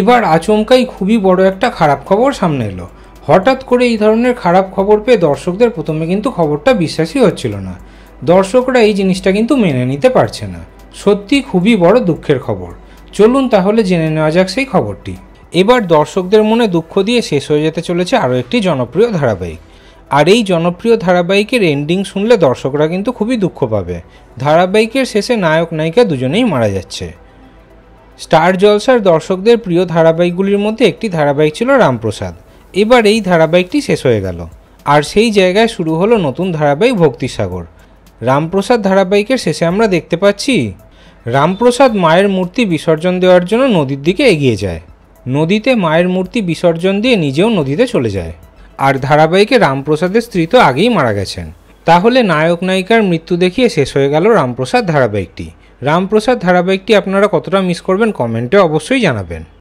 এবার আচমকাই খুবই বড় একটা খারাপ খবর সামনে এলো হঠাৎ করে এই ধরনের খারাপ খবর পেয়ে দর্শকদের প্রথমে কিন্তু খবরটা বিশ্বাসই হচ্ছিল না দর্শকরা এই জিনিসটা কিন্তু মেনে নিতে পারছে না সত্যি খুবই বড় দুঃখের খবর চলুন তাহলে জেনে নেওয়া যাক সেই খবরটি এবার দর্শকদের মনে দুঃখ দিয়ে শেষ হয়ে যেতে চলেছে আরও একটি জনপ্রিয় ধারাবাহিক আর এই জনপ্রিয় ধারাবাহিকের এন্ডিং শুনলে দর্শকরা কিন্তু খুবই দুঃখ পাবে ধারাবাহিকের শেষে নায়ক নায়িকা দুজনেই মারা যাচ্ছে স্টার জলসার দর্শকদের প্রিয় ধারাবাহিকগুলির মধ্যে একটি ধারাবাহিক ছিল রামপ্রসাদ এবার এই ধারাবাহিকটি শেষ হয়ে গেল আর সেই জায়গায় শুরু হলো নতুন ধারাবাহিক ভক্তিসাগর রামপ্রসাদ ধারাবাহিকের শেষে আমরা দেখতে পাচ্ছি রামপ্রসাদ মায়ের মূর্তি বিসর্জন দেওয়ার জন্য নদীর দিকে এগিয়ে যায় নদীতে মায়ের মূর্তি বিসর্জন দিয়ে নিজেও নদীতে চলে যায় আর ধারাবাহিকে রামপ্রসাদের স্ত্রী তো আগেই মারা গেছেন তাহলে নায়ক নায়িকার মৃত্যু দেখিয়ে শেষ হয়ে গেল রামপ্রসাদ ধারাবাহিকটি রামপ্রসাদ ধারাবাহিকটি আপনারা কতটা মিস করবেন কমেন্টে অবশ্যই জানাবেন